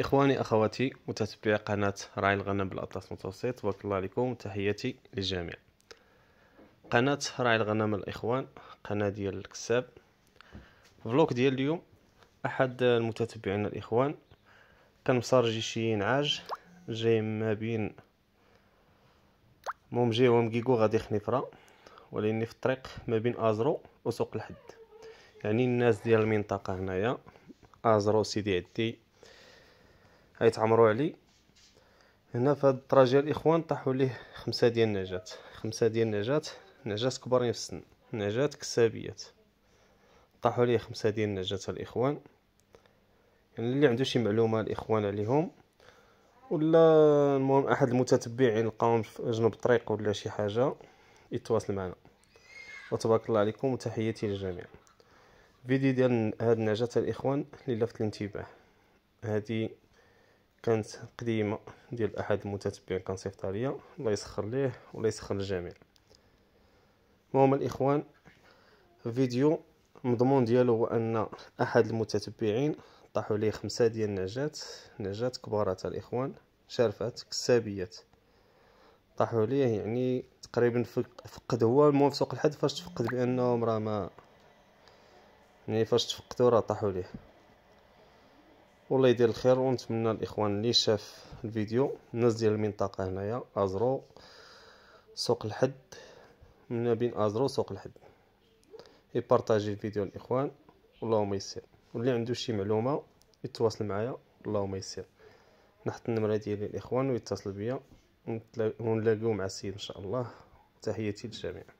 اخواني اخواتي متتبعي قناه راعي الغنم بالاطلس المتوسط بارك الله عليكم تحياتي للجميع قناه راعي الغنم الاخوان قناه ديال الكساب فلوك ديال اليوم احد المتتبعين الاخوان كان مصارجي شي نعاج جاي ما بين مومجي ومكيكو غادي خنيفره ولاني في الطريق ما بين ازرو وسوق الحد يعني الناس ديال المنطقه هنايا ازرو سيدي عدي غيتعمروا عليه هنا في هاد الطراجي الاخوان طاحوا ليه خمسه ديال النجات خمسه ديال النجات نجات كبارين في السن نجات كسابيات طاحوا ليه خمسه ديال النجات الاخوان يعني اللي عنده شي معلومه الاخوان عليهم ولا المهم احد المتتبعين لقاهم في جنوب الطريق ولا شي حاجه يتواصل معنا وتبارك الله عليكم وتحياتي للجميع فيديو ديال هاد النجاة الاخوان اللي لفت الانتباه هذه كانت قديمه ديال احد المتتبعين كان كنصيفطها ليا الله يسخر ليه والله يسخر الجميع المهم الاخوان فيديو المضمون ديالو هو ان احد المتتبعين طاحوا ليه خمسه ديال النعجات نعجات كبارات الاخوان شرفات كسابيات طاحوا ليه يعني تقريبا فقد هو المهم فوق الحد فاش تفقد بانهم راه ما يعني فاش تفقدوا راه طاحوا ليه والله يدير الخير ونتمنى الاخوان اللي شاف الفيديو الناس ديال المنطقه هنايا ازرو سوق الحد من بين ازرو سوق الحد يبارطاجي الفيديو الاخوان اللهم يسر واللي عنده شي معلومه يتواصل معايا اللهم يسر نحط النمره ديالي الاخوان ويتصل بيا ونلاقيو مع السيد ان شاء الله تحياتي للجميع